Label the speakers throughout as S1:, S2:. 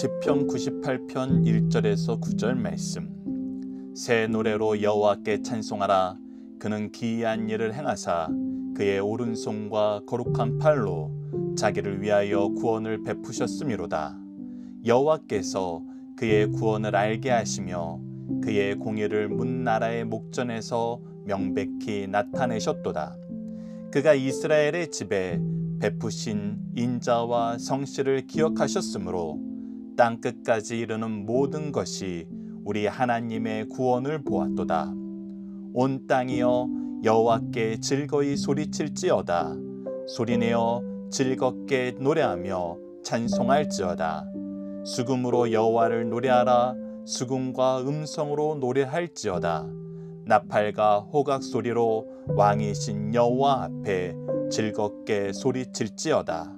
S1: 시편 98편 1절에서 9절 말씀 새 노래로 여호와께 찬송하라 그는 기이한 일을 행하사 그의 오른손과 거룩한 팔로 자기를 위하여 구원을 베푸셨음이로다 여호와께서 그의 구원을 알게 하시며 그의 공의를 문 나라의 목전에서 명백히 나타내셨도다 그가 이스라엘의 집에 베푸신 인자와 성실을 기억하셨으므로 땅 끝까지 이르는 모든 것이 우리 하나님의 구원을 보았도다. 온 땅이여 여호와께 즐거이 소리칠지어다. 소리내어 즐겁게 노래하며 찬송할지어다. 수금으로 여호와를 노래하라. 수금과 음성으로 노래할지어다. 나팔과 호각 소리로 왕이신 여호와 앞에 즐겁게 소리칠지어다.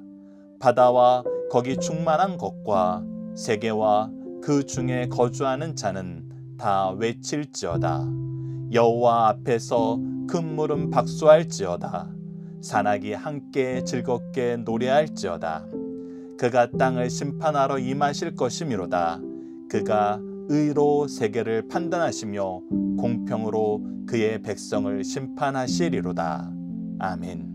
S1: 바다와 거기 충만한 것과 세계와 그 중에 거주하는 자는 다 외칠지어다. 여호와 앞에서 금물은 박수할지어다. 산악이 함께 즐겁게 노래할지어다. 그가 땅을 심판하러 임하실 것이미로다. 그가 의로 세계를 판단하시며 공평으로 그의 백성을 심판하시리로다. 아멘.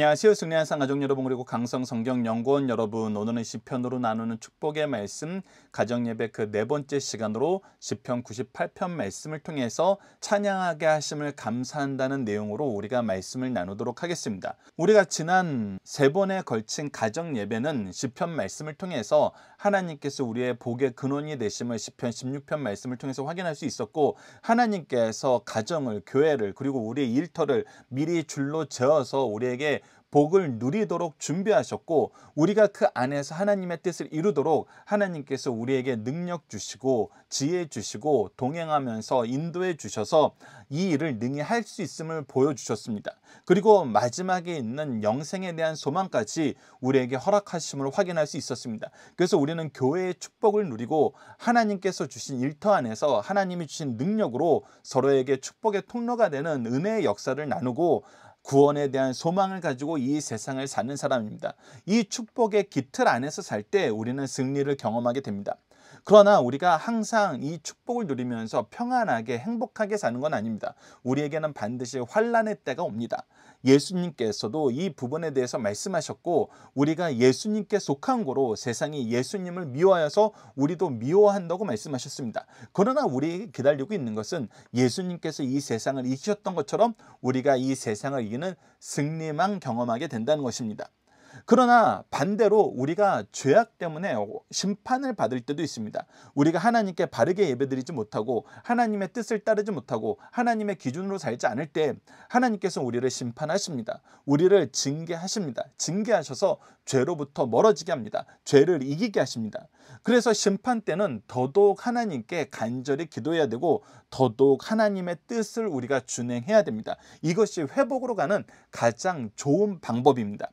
S1: 안녕하세요. 승리한 상 가족 여러분 그리고 강성 성경 연구원 여러분. 오늘은 시편으로 나누는 축복의 말씀 가정 예배 그 네 번째 시간으로 시편 98편 말씀을 통해서 찬양하게 하심을 감사한다는 내용으로 우리가 말씀을 나누도록 하겠습니다. 우리가 지난 세 번에 걸친 가정 예배는 시편 말씀을 통해서 하나님께서 우리의 복의 근원이 되심을 시편 16편 말씀을 통해서 확인할 수 있었고 하나님께서 가정을 교회를 그리고 우리의 일터를 미리 줄로 재어서 우리에게 복을 누리도록 준비하셨고 우리가 그 안에서 하나님의 뜻을 이루도록 하나님께서 우리에게 능력 주시고 지혜 주시고 동행하면서 인도해 주셔서 이 일을 능히 할 수 있음을 보여주셨습니다. 그리고 마지막에 있는 영생에 대한 소망까지 우리에게 허락하심을 확인할 수 있었습니다. 그래서 우리는 교회의 축복을 누리고 하나님께서 주신 일터 안에서 하나님이 주신 능력으로 서로에게 축복의 통로가 되는 은혜의 역사를 나누고 구원에 대한 소망을 가지고 이 세상을 사는 사람입니다. 이 축복의 깃털 안에서 살 때 우리는 승리를 경험하게 됩니다. 그러나 우리가 항상 이 축복을 누리면서 평안하게 행복하게 사는 건 아닙니다. 우리에게는 반드시 환란의 때가 옵니다. 예수님께서도 이 부분에 대해서 말씀하셨고 우리가 예수님께 속한 거로 세상이 예수님을 미워하여서 우리도 미워한다고 말씀하셨습니다. 그러나 우리 기다리고 있는 것은 예수님께서 이 세상을 이기셨던 것처럼 우리가 이 세상을 이기는 승리만 경험하게 된다는 것입니다. 그러나 반대로 우리가 죄악 때문에 심판을 받을 때도 있습니다. 우리가 하나님께 바르게 예배드리지 못하고 하나님의 뜻을 따르지 못하고 하나님의 기준으로 살지 않을 때 하나님께서 우리를 심판하십니다. 우리를 징계하십니다. 징계하셔서 죄로부터 멀어지게 합니다. 죄를 이기게 하십니다. 그래서 심판 때는 더더욱 하나님께 간절히 기도해야 되고 더더욱 하나님의 뜻을 우리가 준행해야 됩니다. 이것이 회복으로 가는 가장 좋은 방법입니다.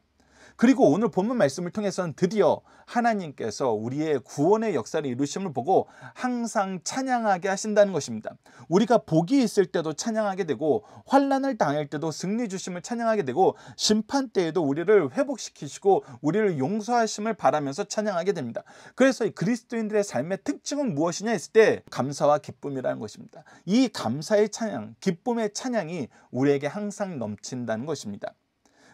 S1: 그리고 오늘 본문 말씀을 통해서는 드디어 하나님께서 우리의 구원의 역사를 이루심을 보고 항상 찬양하게 하신다는 것입니다. 우리가 복이 있을 때도 찬양하게 되고 환란을 당할 때도 승리 주심을 찬양하게 되고 심판 때에도 우리를 회복시키시고 우리를 용서하심을 바라면서 찬양하게 됩니다. 그래서 이 그리스도인들의 삶의 특징은 무엇이냐 했을 때 감사와 기쁨이라는 것입니다. 이 감사의 찬양, 기쁨의 찬양이 우리에게 항상 넘친다는 것입니다.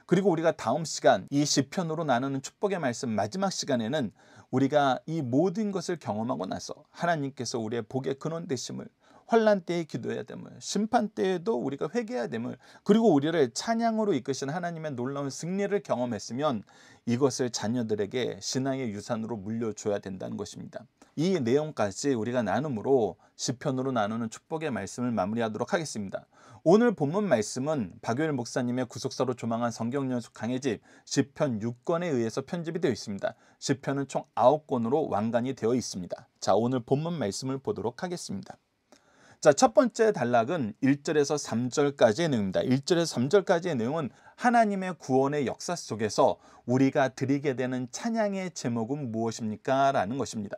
S1: 그리고 우리가 다음 시간 이 시편으로 나누는 축복의 말씀 마지막 시간에는 우리가 이 모든 것을 경험하고 나서 하나님께서 우리의 복의 근원 되심을 환란 때에 기도해야 됨을 심판 때에도 우리가 회개해야 됨을 그리고 우리를 찬양으로 이끄신 하나님의 놀라운 승리를 경험했으면 이것을 자녀들에게 신앙의 유산으로 물려줘야 된다는 것입니다. 이 내용까지 우리가 나눔으로 시편으로 나누는 축복의 말씀을 마무리하도록 하겠습니다. 오늘 본문 말씀은 박효일 목사님의 구속사로 조망한 성경 연속 강의집 시편 6권에 의해서 편집이 되어 있습니다. 시편은 총 9권으로 완간이 되어 있습니다. 자, 오늘 본문 말씀을 보도록 하겠습니다. 자, 첫 번째 단락은 1절에서 3절까지의 내용입니다. 1절에서 3절까지의 내용은 하나님의 구원의 역사 속에서 우리가 드리게 되는 찬양의 제목은 무엇입니까? 라는 것입니다.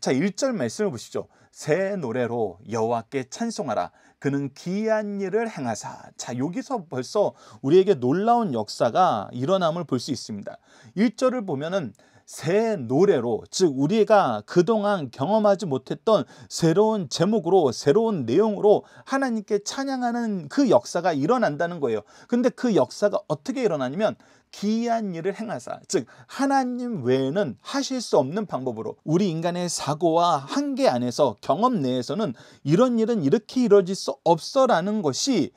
S1: 자, 1절 말씀을 보시죠. 새 노래로 여호와께 찬송하라. 그는 기이한 일을 행하사. 자, 여기서 벌써 우리에게 놀라운 역사가 일어남을 볼 수 있습니다. 1절을 보면은 새 노래로 즉 우리가 그동안 경험하지 못했던 새로운 제목으로 새로운 내용으로 하나님께 찬양하는 그 역사가 일어난다는 거예요. 근데 그 역사가 어떻게 일어나냐면 기이한 일을 행하사 즉 하나님 외에는 하실 수 없는 방법으로 우리 인간의 사고와 한계 안에서 경험 내에서는 이런 일은 이렇게 이루어질 수 없어라는 것이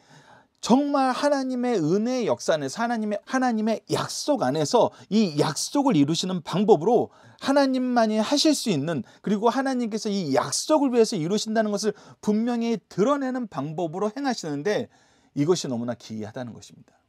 S1: 정말 하나님의 은혜의 역사 안에서 하나님의 하나님의 약속 안에서 이 약속을 이루시는 방법으로 하나님만이 하실 수 있는 그리고 하나님께서 이 약속을 위해서 이루신다는 것을 분명히 드러내는 방법으로 행하시는데 이것이 너무나 기이하다는 것입니다.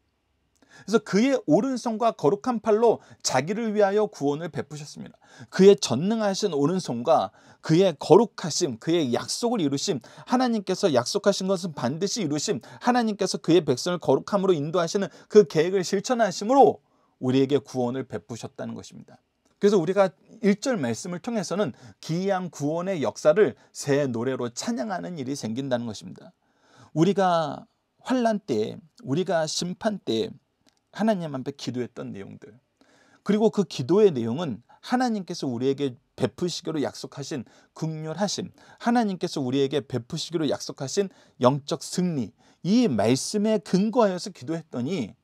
S1: 그래서 그의 오른손과 거룩한 팔로 자기를 위하여 구원을 베푸셨습니다. 그의 전능하신 오른손과 그의 거룩하심, 그의 약속을 이루심, 하나님께서 약속하신 것은 반드시 이루심, 하나님께서 그의 백성을 거룩함으로 인도하시는 그 계획을 실천하심으로 우리에게 구원을 베푸셨다는 것입니다. 그래서 우리가 1절 말씀을 통해서는 기이한 구원의 역사를 새 노래로 찬양하는 일이 생긴다는 것입니다. 우리가 환란 때, 우리가 심판 때, 하나님 앞에 기도했던 내용들 그리고 그 기도의 내용은 하나님께서 우리에게 베푸시기로 약속하신 극렬하심 하나님께서 우리에게 베푸시기로 약속하신 영적 승리 이 말씀에 근거하여서 기도했더니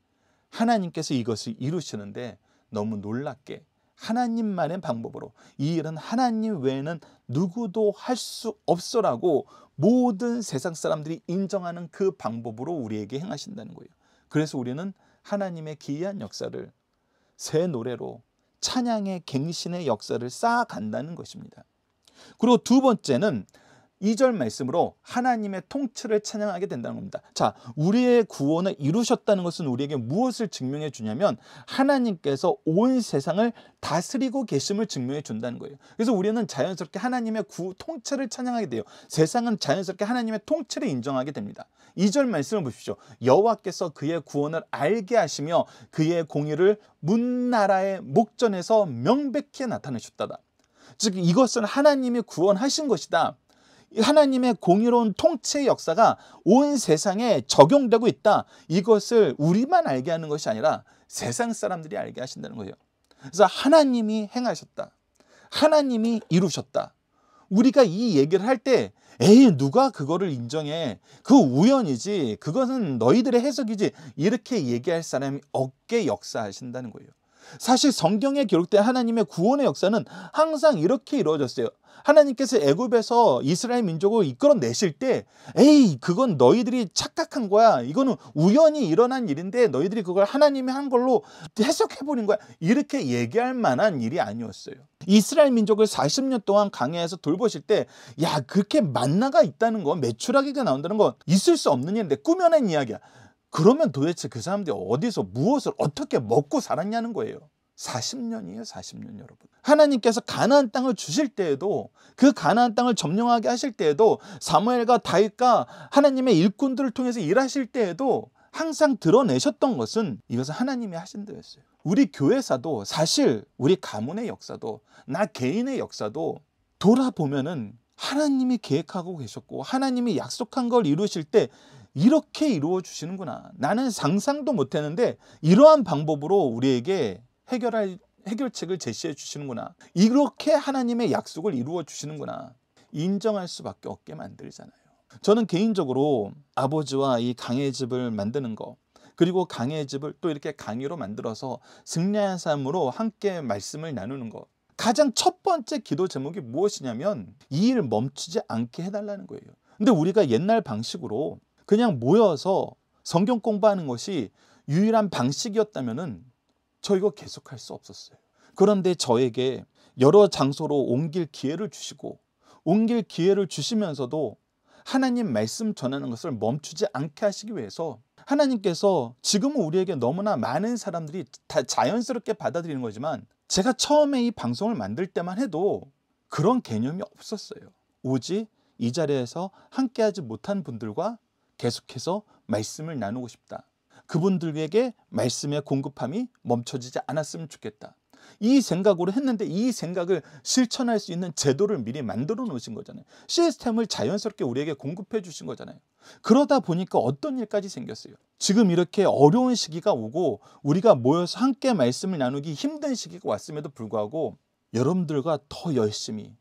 S1: 하나님께서 이것을 이루시는데 너무 놀랍게 하나님만의 방법으로 이 일은 하나님 외에는 누구도 할 수 없어라고 모든 세상 사람들이 인정하는 그 방법으로 우리에게 행하신다는 거예요. 그래서 우리는 하나님의 기이한 역사를 새 노래로 찬양의 갱신의 역사를 쌓아간다는 것입니다. 그리고 두 번째는 2절 말씀으로 하나님의 통치를 찬양하게 된다는 겁니다. 자, 우리의 구원을 이루셨다는 것은 우리에게 무엇을 증명해 주냐면 하나님께서 온 세상을 다스리고 계심을 증명해 준다는 거예요. 그래서 우리는 자연스럽게 하나님의 구 통치를 찬양하게 돼요. 세상은 자연스럽게 하나님의 통치를 인정하게 됩니다. 2절 말씀을 보십시오. 여호와께서 그의 구원을 알게 하시며 그의 공의를 문나라의 목전에서 명백히 나타내셨다다. 즉 이것은 하나님이 구원하신 것이다. 하나님의 공의로운 통치의 역사가 온 세상에 적용되고 있다. 이것을 우리만 알게 하는 것이 아니라 세상 사람들이 알게 하신다는 거예요. 그래서 하나님이 행하셨다. 하나님이 이루셨다. 우리가 이 얘기를 할 때 에이 누가 그거를 인정해 그 우연이지 그것은 너희들의 해석이지 이렇게 얘기할 사람이 없게 역사하신다는 거예요 사실 성경에 기록된 하나님의 구원의 역사는 항상 이렇게 이루어졌어요. 하나님께서 애굽에서 이스라엘 민족을 이끌어내실 때 에이 그건 너희들이 착각한 거야 이거는 우연히 일어난 일인데 너희들이 그걸 하나님이 한 걸로 해석해버린 거야 이렇게 얘기할 만한 일이 아니었어요 이스라엘 민족을 40년 동안 강해에서 돌보실 때 야 그렇게 만나가 있다는 건 매출하기가 나온다는 건 있을 수 없는 일인데 꾸며낸 이야기야 그러면 도대체 그 사람들이 어디서 무엇을 어떻게 먹고 살았냐는 거예요. 40년이에요, 40년 여러분. 하나님께서 가나안 땅을 주실 때에도 그 가나안 땅을 점령하게 하실 때에도 사무엘과 다윗과 하나님의 일꾼들을 통해서 일하실 때에도 항상 드러내셨던 것은 이것은 하나님이 하신 대였어요. 우리 교회사도 사실 우리 가문의 역사도 나 개인의 역사도 돌아보면은 하나님이 계획하고 계셨고 하나님이 약속한 걸 이루실 때 이렇게 이루어 주시는구나. 나는 상상도 못 했는데 이러한 방법으로 우리에게 해결할 해결책을 제시해 주시는구나. 이렇게 하나님의 약속을 이루어 주시는구나. 인정할 수밖에 없게 만들잖아요. 저는 개인적으로 아버지와 이 강의 집을 만드는 거 그리고 강의 집을 또 이렇게 강의로 만들어서 승리한 삶으로 함께 말씀을 나누는 것 가장 첫 번째 기도 제목이 무엇이냐면 이 일 멈추지 않게 해달라는 거예요. 근데 우리가 옛날 방식으로 그냥 모여서 성경 공부하는 것이 유일한 방식이었다면은 저 이거 계속할 수 없었어요. 그런데 저에게 여러 장소로 옮길 기회를 주시고 옮길 기회를 주시면서도 하나님 말씀 전하는 것을 멈추지 않게 하시기 위해서 하나님께서 지금은 우리에게 너무나 많은 사람들이 다 자연스럽게 받아들이는 거지만 제가 처음에 이 방송을 만들 때만 해도 그런 개념이 없었어요. 오직 이 자리에서 함께하지 못한 분들과 계속해서 말씀을 나누고 싶다. 그분들에게 말씀의 공급함이 멈춰지지 않았으면 좋겠다. 이 생각으로 했는데 이 생각을 실천할 수 있는 제도를 미리 만들어 놓으신 거잖아요. 시스템을 자연스럽게 우리에게 공급해 주신 거잖아요. 그러다 보니까 어떤 일까지 생겼어요. 지금 이렇게 어려운 시기가 오고 우리가 모여서 함께 말씀을 나누기 힘든 시기가 왔음에도 불구하고 여러분들과 더 열심히,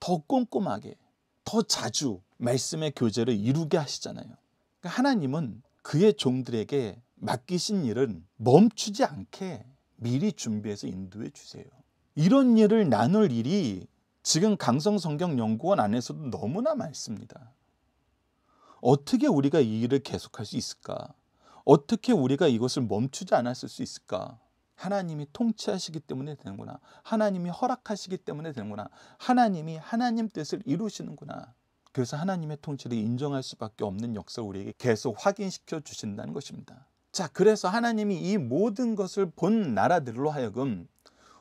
S1: 더 꼼꼼하게, 더 자주 말씀의 교제를 이루게 하시잖아요. 그러니까 하나님은 그의 종들에게 맡기신 일은 멈추지 않게 미리 준비해서 인도해 주세요. 이런 일을 나눌 일이 지금 강성성경연구원 안에서도 너무나 많습니다. 어떻게 우리가 이 일을 계속할 수 있을까? 어떻게 우리가 이것을 멈추지 않았을 수 있을까? 하나님이 통치하시기 때문에 되는구나. 하나님이 허락하시기 때문에 되는구나. 하나님이 하나님 뜻을 이루시는구나. 그래서 하나님의 통치를 인정할 수밖에 없는 역사 우리에게 계속 확인시켜 주신다는 것입니다. 자, 그래서 하나님이 이 모든 것을 본 나라들로 하여금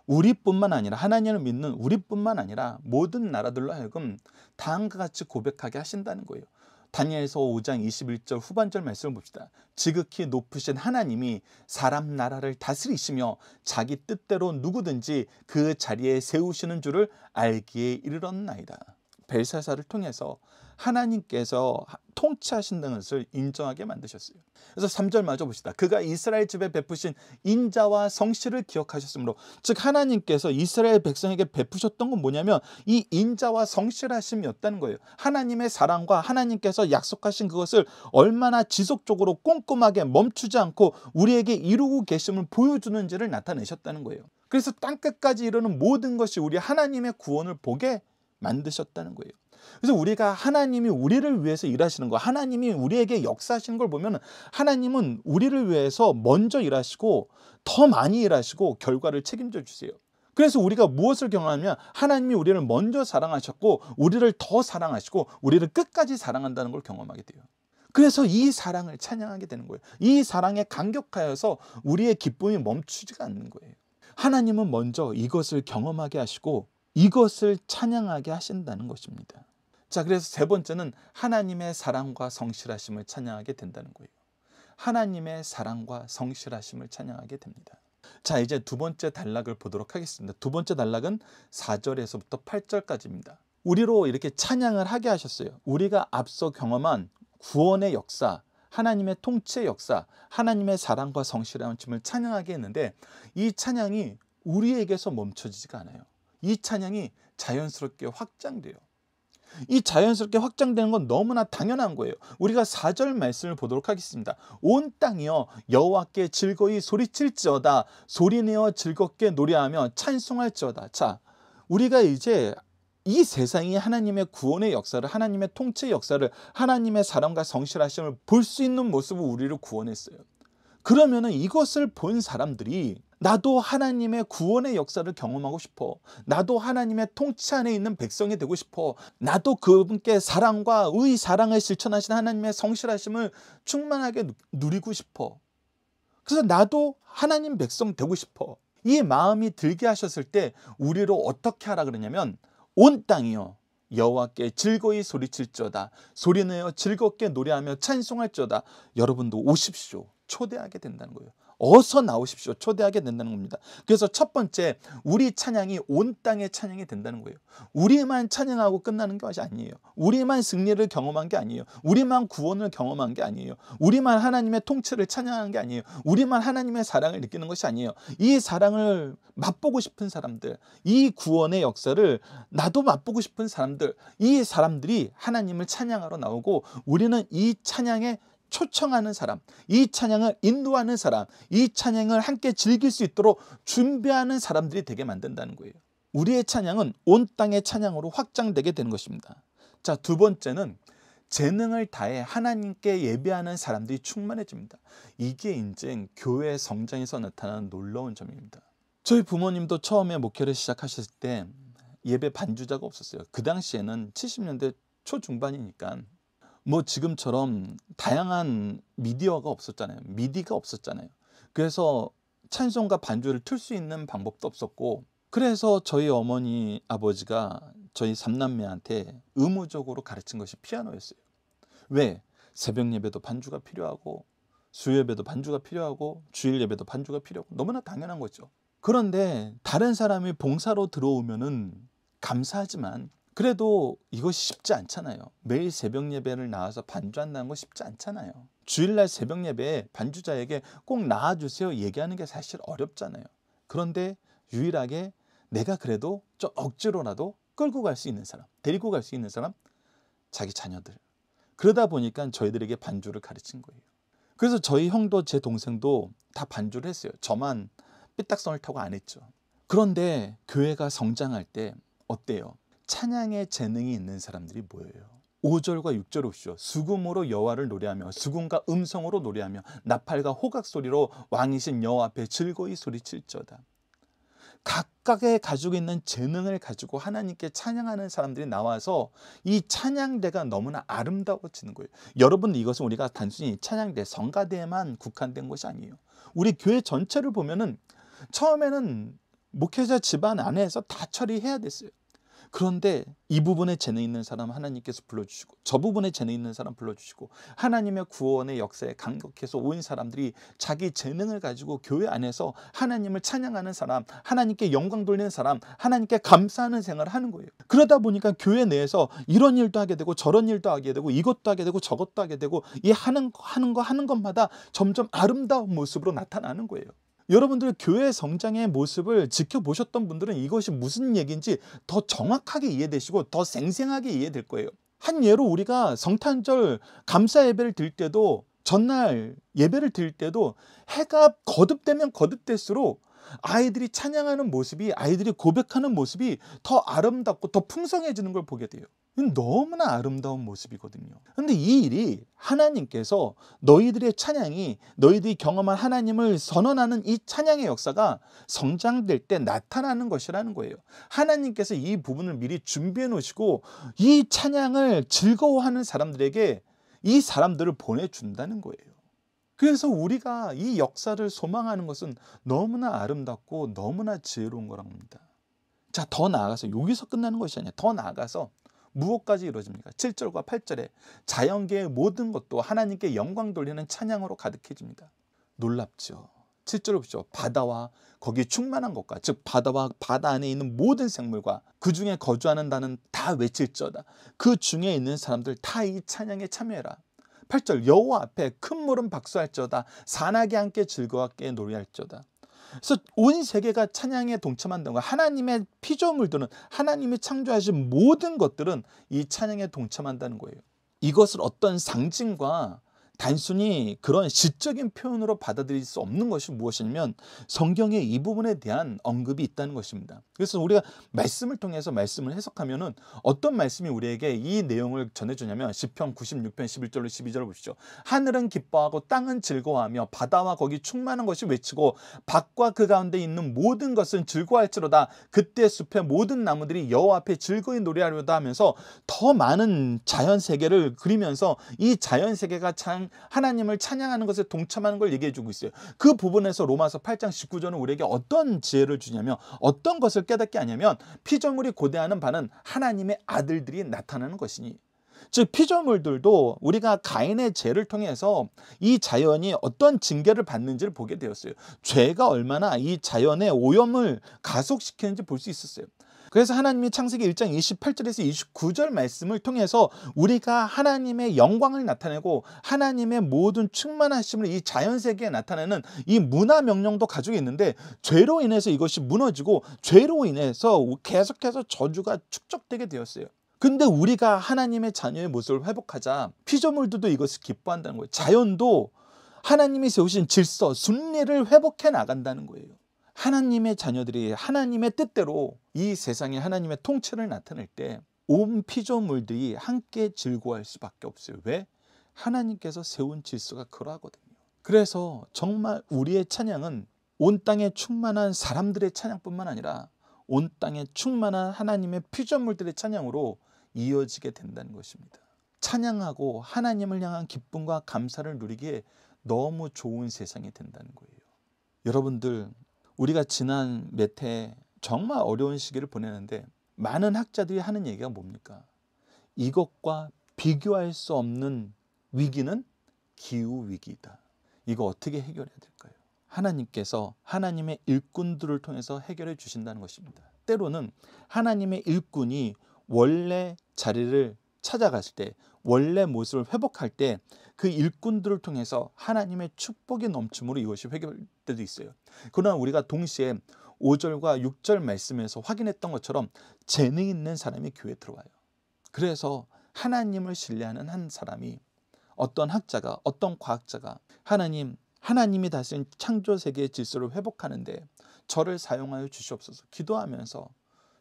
S1: 우리뿐만 아니라 하나님을 믿는 우리뿐만 아니라 모든 나라들로 하여금 다음과 같이 고백하게 하신다는 거예요. 다니엘서 5장 21절 후반절 말씀을 봅시다. 지극히 높으신 하나님이 사람 나라를 다스리시며 자기 뜻대로 누구든지 그 자리에 세우시는 줄을 알기에 이르렀나이다. 벨사사를 통해서 하나님께서 통치하신다는 것을 인정하게 만드셨어요. 그래서 3절 마저 봅시다. 그가 이스라엘 집에 베푸신 인자와 성실을 기억하셨으므로 즉 하나님께서 이스라엘 백성에게 베푸셨던 건 뭐냐면 이 인자와 성실하심이었다는 거예요. 하나님의 사랑과 하나님께서 약속하신 그것을 얼마나 지속적으로 꼼꼼하게 멈추지 않고 우리에게 이루고 계심을 보여주는지를 나타내셨다는 거예요. 그래서 땅끝까지 이루는 모든 것이 우리 하나님의 구원을 보게 만드셨다는 거예요. 그래서 우리가 하나님이 우리를 위해서 일하시는 거, 하나님이 우리에게 역사하시는 걸 보면 하나님은 우리를 위해서 먼저 일하시고 더 많이 일하시고 결과를 책임져 주세요. 그래서 우리가 무엇을 경험하면 하나님이 우리를 먼저 사랑하셨고 우리를 더 사랑하시고 우리를 끝까지 사랑한다는 걸 경험하게 돼요. 그래서 이 사랑을 찬양하게 되는 거예요. 이 사랑에 감격하여서 우리의 기쁨이 멈추지가 않는 거예요. 하나님은 먼저 이것을 경험하게 하시고 이것을 찬양하게 하신다는 것입니다. 자, 그래서 세 번째는 하나님의 사랑과 성실하심을 찬양하게 된다는 거예요. 하나님의 사랑과 성실하심을 찬양하게 됩니다. 자, 이제 두 번째 단락을 보도록 하겠습니다. 두 번째 단락은 4절에서부터 8절까지입니다. 우리로 이렇게 찬양을 하게 하셨어요. 우리가 앞서 경험한 구원의 역사, 하나님의 통치의 역사, 하나님의 사랑과 성실함을 찬양하게 했는데 이 찬양이 우리에게서 멈춰지지가 않아요. 이 찬양이 자연스럽게 확장돼요. 이 자연스럽게 확장되는 건 너무나 당연한 거예요. 우리가 4절 말씀을 보도록 하겠습니다. 온 땅이여 여호와께 즐거이 소리칠지어다 소리내어 즐겁게 노래하며 찬송할지어다. 자, 우리가 이제 이 세상이 하나님의 구원의 역사를 하나님의 통치 역사를 하나님의 사랑과 성실하심을 볼 수 있는 모습을 우리를 구원했어요. 그러면은 이것을 본 사람들이 나도 하나님의 구원의 역사를 경험하고 싶어. 나도 하나님의 통치 안에 있는 백성이 되고 싶어. 나도 그분께 사랑과 의 사랑을 실천하신 하나님의 성실하심을 충만하게 누리고 싶어. 그래서 나도 하나님 백성 되고 싶어. 이 마음이 들게 하셨을 때 우리로 어떻게 하라 그러냐면 온 땅이요 여호와께 즐거이 소리칠쪄다 소리내어 즐겁게 노래하며 찬송할지다 여러분도 오십시오. 초대하게 된다는 거예요. 어서 나오십시오. 초대하게 된다는 겁니다. 그래서 첫 번째 우리 찬양이 온 땅의 찬양이 된다는 거예요. 우리만 찬양하고 끝나는 것이 아니에요. 우리만 승리를 경험한 게 아니에요. 우리만 구원을 경험한 게 아니에요. 우리만 하나님의 통치를 찬양하는 게 아니에요. 우리만 하나님의 사랑을 느끼는 것이 아니에요. 이 사랑을 맛보고 싶은 사람들, 이 구원의 역사를 나도 맛보고 싶은 사람들, 이 사람들이 하나님을 찬양하러 나오고 우리는 이 찬양의 초청하는 사람, 이 찬양을 인도하는 사람, 이 찬양을 함께 즐길 수 있도록 준비하는 사람들이 되게 만든다는 거예요. 우리의 찬양은 온 땅의 찬양으로 확장되게 되는 것입니다. 자, 두 번째는 재능을 다해 하나님께 예배하는 사람들이 충만해집니다. 이게 인제 교회 성장에서 나타나는 놀라운 점입니다. 저희 부모님도 처음에 목회를 시작하셨을 때 예배 반주자가 없었어요. 그 당시에는 70년대 초중반이니까 뭐 지금처럼 다양한 미디어가 없었잖아요. 미디가 없었잖아요. 그래서 찬송과 반주를 틀 수 있는 방법도 없었고 그래서 저희 어머니 아버지가 저희 삼남매한테 의무적으로 가르친 것이 피아노였어요. 왜? 새벽 예배도 반주가 필요하고 수요예배도 반주가 필요하고 주일 예배도 반주가 필요하고 너무나 당연한 거죠. 그런데 다른 사람이 봉사로 들어오면 감사하지만 그래도 이것이 쉽지 않잖아요. 매일 새벽 예배를 나와서 반주한다는 거 쉽지 않잖아요. 주일날 새벽 예배에 반주자에게 꼭 나와주세요 얘기하는 게 사실 어렵잖아요. 그런데 유일하게 내가 그래도 좀 억지로라도 끌고 갈 수 있는 사람, 데리고 갈 수 있는 사람, 자기 자녀들. 그러다 보니까 저희들에게 반주를 가르친 거예요. 그래서 저희 형도 제 동생도 다 반주를 했어요. 저만 삐딱선을 타고 안 했죠. 그런데 교회가 성장할 때 어때요? 찬양의 재능이 있는 사람들이 모여요. 5절과 6절 옵시오. 수금으로 여호와를 노래하며 수금과 음성으로 노래하며 나팔과 호각 소리로 왕이신 여호와 앞에 즐거이 소리칠지어다. 각각의 가지고 있는 재능을 가지고 하나님께 찬양하는 사람들이 나와서 이 찬양대가 너무나 아름다워지는 거예요. 여러분 이것은 우리가 단순히 찬양대 성가대에만 국한된 것이 아니에요. 우리 교회 전체를 보면은 처음에는 목회자 집안 안에서 다 처리해야 됐어요. 그런데 이 부분에 재능 있는 사람 하나님께서 불러주시고 저 부분에 재능 있는 사람 불러주시고 하나님의 구원의 역사에 감격해서 온 사람들이 자기 재능을 가지고 교회 안에서 하나님을 찬양하는 사람 하나님께 영광 돌리는 사람 하나님께 감사하는 생활을 하는 거예요 그러다 보니까 교회 내에서 이런 일도 하게 되고 저런 일도 하게 되고 이것도 하게 되고 저것도 하게 되고 이 하는, 하는 거 하는 것마다 점점 아름다운 모습으로 나타나는 거예요 여러분들 교회 성장의 모습을 지켜보셨던 분들은 이것이 무슨 얘기인지 더 정확하게 이해되시고 더 생생하게 이해될 거예요. 한 예로 우리가 성탄절 감사 예배를 드릴 때도 전날 예배를 드릴 때도 해가 거듭되면 거듭될수록 아이들이 찬양하는 모습이 아이들이 고백하는 모습이 더 아름답고 더 풍성해지는 걸 보게 돼요. 너무나 아름다운 모습이거든요. 근데 이 일이 하나님께서 너희들의 찬양이 너희들이 경험한 하나님을 선언하는 이 찬양의 역사가 성장될 때 나타나는 것이라는 거예요. 하나님께서 이 부분을 미리 준비해 놓으시고 이 찬양을 즐거워하는 사람들에게 이 사람들을 보내준다는 거예요. 그래서 우리가 이 역사를 소망하는 것은 너무나 아름답고 너무나 지혜로운 거랍니다. 자, 더 나아가서 여기서 끝나는 것이 아니라 더 나아가서 무엇까지 이루어집니까? 7절과 8절에 자연계의 모든 것도 하나님께 영광 돌리는 찬양으로 가득해집니다. 놀랍죠. 7절을 보죠. 바다와 거기 충만한 것과 즉 바다와 바다 안에 있는 모든 생물과 그 중에 거주하는 다는다외칠지다그 중에 있는 사람들 다 이 찬양에 참여해라. 8절 여호와 앞에 큰 물은 박수할지다 산악이 함께 즐거워하게 놀이할지다 그래서 온 세계가 찬양에 동참한다는 거 하나님의 피조물들은 하나님이 창조하신 모든 것들은 이 찬양에 동참한다는 거예요. 이것을 어떤 상징과 단순히 그런 시적인 표현으로 받아들일 수 없는 것이 무엇이냐면 성경에 이 부분에 대한 언급이 있다는 것입니다. 그래서 우리가 말씀을 통해서 말씀을 해석하면은 어떤 말씀이 우리에게 이 내용을 전해주냐면 시편 96편 11절로 12절을 보시죠. 하늘은 기뻐하고 땅은 즐거워하며 바다와 거기 충만한 것이 외치고 밭과 그 가운데 있는 모든 것은 즐거워할지로다. 그때 숲의 모든 나무들이 여호와 앞에 즐거이 노래하려다 하면서 더 많은 자연 세계를 그리면서 이 자연 세계가 참 하나님 을 찬양하는 것에 동참하는 걸 얘기해 주고 있어요. 그 부분에서 로마서 8장 19절은 우리에게 어떤 지혜를 주냐면 어떤 것을 깨닫게 하냐면 피조물이 고대하는 바는 하나님의 아들들이 나타나는 것이니 즉 피조물들도 우리가 가인의 죄를 통해서 이 자연이 어떤 징계를 받는지를 보게 되었어요. 죄가 얼마나 이 자연의 오염을 가속시키는지 볼 수 있었어요. 그래서 하나님이 창세기 1장 28절에서 29절 말씀을 통해서 우리가 하나님의 영광을 나타내고 하나님의 모든 충만하심을 이 자연 세계에 나타내는 이 문화 명령도 가지고 있는데 죄로 인해서 이것이 무너지고 죄로 인해서 계속해서 저주가 축적되게 되었어요. 근데 우리가 하나님의 자녀의 모습을 회복하자 피조물들도 이것을 기뻐한다는 거예요. 자연도 하나님이 세우신 질서, 순리를 회복해 나간다는 거예요. 하나님의 자녀들이 하나님의 뜻대로 이 세상에 하나님의 통치를 나타낼 때 온 피조물들이 함께 즐거워할 수밖에 없어요. 왜? 하나님께서 세운 질서가 그러하거든요. 그래서 정말 우리의 찬양은 온 땅에 충만한 사람들의 찬양뿐만 아니라 온 땅에 충만한 하나님의 피조물들의 찬양으로 이어지게 된다는 것입니다. 찬양하고 하나님을 향한 기쁨과 감사를 누리기에 너무 좋은 세상이 된다는 거예요. 여러분들 우리가 지난 몇해 정말 어려운 시기를 보내는데 많은 학자들이 하는 얘기가 뭡니까? 이것과 비교할 수 없는 위기는 기후 위기다. 이거 어떻게 해결해야 될까요? 하나님께서 하나님의 일꾼들을 통해서 해결해 주신다는 것입니다. 때로는 하나님의 일꾼이 원래 자리를 찾아갔을 때 원래 모습을 회복할 때 그 일꾼들을 통해서 하나님의 축복이 넘침으로 이것이 회개될 때도 있어요. 그러나 우리가 동시에 5절과 6절 말씀에서 확인했던 것처럼 재능 있는 사람이 교회에 들어와요. 그래서 하나님을 신뢰하는 한 사람이 어떤 학자가 어떤 과학자가 하나님 하나님이 다신 창조 세계의 질서를 회복하는데 저를 사용하여 주시옵소서 기도하면서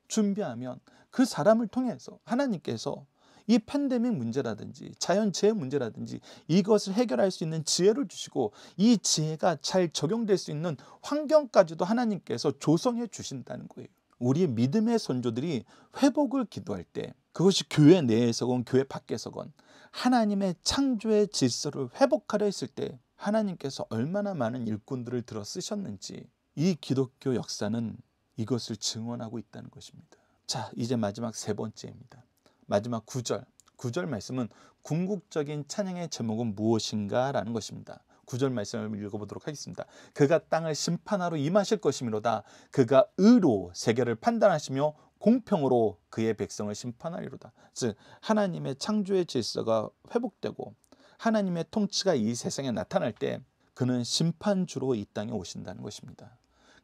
S1: 준비하면 그 사람을 통해서 하나님께서 이 팬데믹 문제라든지 자연재해 문제라든지 이것을 해결할 수 있는 지혜를 주시고 이 지혜가 잘 적용될 수 있는 환경까지도 하나님께서 조성해 주신다는 거예요. 우리 믿음의 선조들이 회복을 기도할 때 그것이 교회 내에서건 교회 밖에서건 하나님의 창조의 질서를 회복하려 했을 때 하나님께서 얼마나 많은 일꾼들을 들어 쓰셨는지 이 기독교 역사는 이것을 증언하고 있다는 것입니다. 자, 이제 마지막 세 번째입니다. 마지막 구절구절 말씀은 궁극적인 찬양의 제목은 무엇인가 라는 것입니다. 구절 말씀을 읽어보도록 하겠습니다. 그가 땅을 심판하러 임하실 것이므로다. 그가 의로 세계를 판단하시며 공평으로 그의 백성을 심판하리로다. 즉 하나님의 창조의 질서가 회복되고 하나님의 통치가 이 세상에 나타날 때 그는 심판주로 이 땅에 오신다는 것입니다.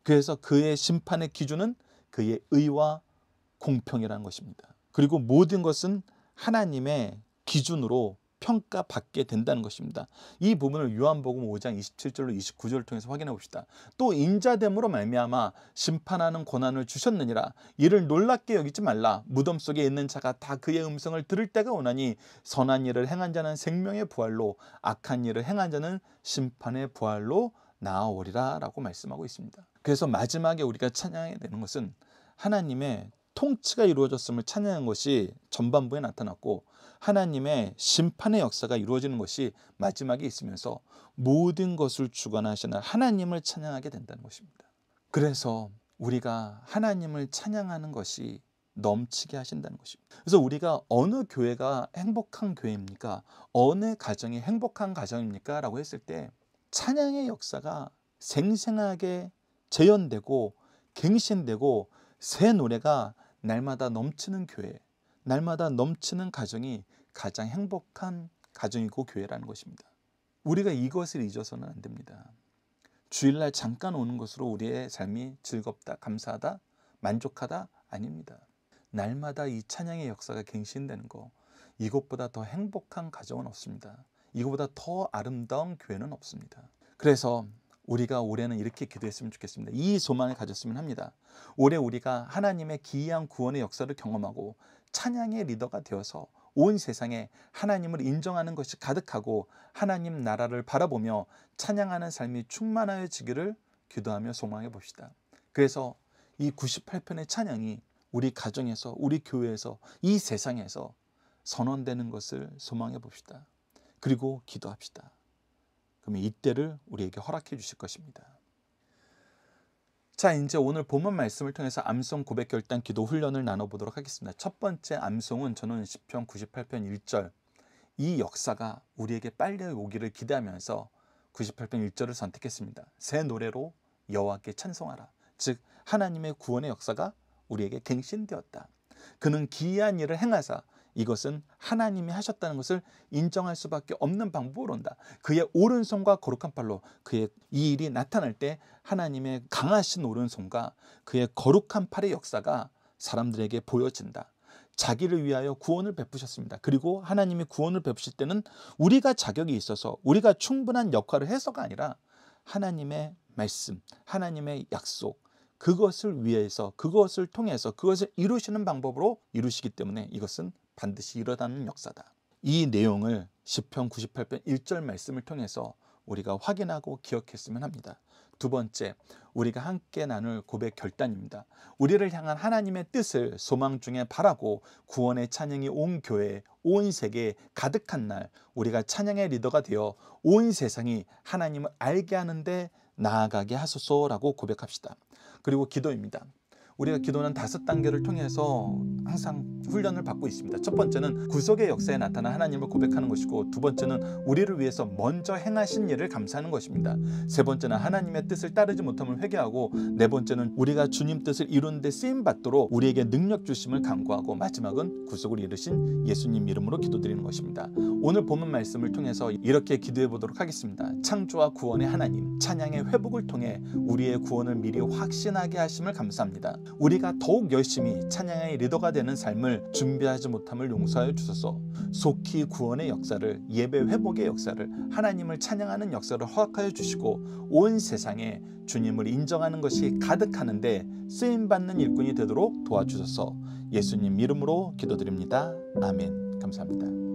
S1: 그래서 그의 심판의 기준은 그의 의와 공평이라는 것입니다. 그리고 모든 것은 하나님의 기준으로 평가받게 된다는 것입니다. 이 부분을 요한복음 5장 27절로 29절을 통해서 확인해 봅시다. 또 인자됨으로 말미암아 심판하는 고난을 주셨느니라 이를 놀랍게 여기지 말라 무덤 속에 있는 자가 다 그의 음성을 들을 때가 오나니 선한 일을 행한 자는 생명의 부활로 악한 일을 행한 자는 심판의 부활로 나아오리라라고 말씀하고 있습니다. 그래서 마지막에 우리가 찬양해야 되는 것은 하나님의 통치가 이루어졌음을 찬양한 것이 전반부에 나타났고 하나님의 심판의 역사가 이루어지는 것이 마지막에 있으면서 모든 것을 주관하시는 하나님을 찬양하게 된다는 것입니다. 그래서 우리가 하나님을 찬양하는 것이 넘치게 하신다는 것입니다. 그래서 우리가 어느 교회가 행복한 교회입니까? 어느 가정이 행복한 가정입니까? 라고 했을 때 찬양의 역사가 생생하게 재현되고 갱신되고 새 노래가 날마다 넘치는 교회, 날마다 넘치는 가정이 가장 행복한 가정이고 교회라는 것입니다. 우리가 이것을 잊어서는 안 됩니다. 주일날 잠깐 오는 것으로 우리의 삶이 즐겁다, 감사하다, 만족하다 아닙니다. 날마다 이 찬양의 역사가 갱신되는 거 이것보다 더 행복한 가정은 없습니다. 이것보다 더 아름다운 교회는 없습니다. 그래서 우리가 올해는 이렇게 기도했으면 좋겠습니다. 이 소망을 가졌으면 합니다. 올해 우리가 하나님의 기이한 구원의 역사를 경험하고 찬양의 리더가 되어서 온 세상에 하나님을 인정하는 것이 가득하고 하나님 나라를 바라보며 찬양하는 삶이 충만하여지기를 기도하며 소망해 봅시다. 그래서 이 98편의 찬양이 우리 가정에서 우리 교회에서 이 세상에서 선언되는 것을 소망해 봅시다. 그리고 기도합시다. 그러면 이때를 우리에게 허락해 주실 것입니다. 자, 이제 오늘 본문 말씀을 통해서 암송 고백 결단 기도 훈련을 나눠보도록 하겠습니다. 첫 번째 암송은 저는 시편 98편 1절 이 역사가 우리에게 빨리 오기를 기대하면서 98편 1절을 선택했습니다. 새 노래로 여호와께 찬송하라. 즉 하나님의 구원의 역사가 우리에게 갱신되었다. 그는 기이한 일을 행하사 이것은 하나님이 하셨다는 것을 인정할 수밖에 없는 방법으로 온다. 그의 오른손과 거룩한 팔로 그의 이 일이 나타날 때 하나님의 강하신 오른손과 그의 거룩한 팔의 역사가 사람들에게 보여진다. 자기를 위하여 구원을 베푸셨습니다. 그리고 하나님이 구원을 베푸실 때는 우리가 자격이 있어서 우리가 충분한 역할을 해서가 아니라 하나님의 말씀, 하나님의 약속, 그것을 위해서, 그것을 통해서, 그것을 이루시는 방법으로 이루시기 때문에 이것은 반드시 일어나는 역사다. 이 내용을 10편 98편 1절 말씀을 통해서 우리가 확인하고 기억했으면 합니다. 두 번째, 우리가 함께 나눌 고백 결단입니다. 우리를 향한 하나님의 뜻을 소망 중에 바라고 구원의 찬양이 온 교회, 온 세계에 가득한 날 우리가 찬양의 리더가 되어 온 세상이 하나님을 알게 하는데 나아가게 하소서라고 고백합시다. 그리고 기도입니다. 우리가 기도는 다섯 단계를 통해서 항상 훈련을 받고 있습니다. 첫 번째는 구속의 역사에 나타난 하나님을 고백하는 것이고 두 번째는 우리를 위해서 먼저 행하신 일을 감사하는 것입니다. 세 번째는 하나님의 뜻을 따르지 못함을 회개하고 네 번째는 우리가 주님 뜻을 이루는 데 쓰임 받도록 우리에게 능력 주심을 간구하고 마지막은 구속을 이루신 예수님 이름으로 기도드리는 것입니다. 오늘 본문 말씀을 통해서 이렇게 기도해 보도록 하겠습니다. 창조와 구원의 하나님, 찬양의 회복을 통해 우리의 구원을 미리 확신하게 하심을 감사합니다. 우리가 더욱 열심히 찬양의 리더가 되는 삶을 준비하지 못함을 용서하여 주소서. 속히 구원의 역사를 예배 회복의 역사를 하나님을 찬양하는 역사를 허락하여 주시고 온 세상에 주님을 인정하는 것이 가득하는데 쓰임 받는 일꾼이 되도록 도와주소서. 예수님 이름으로 기도드립니다. 아멘. 감사합니다.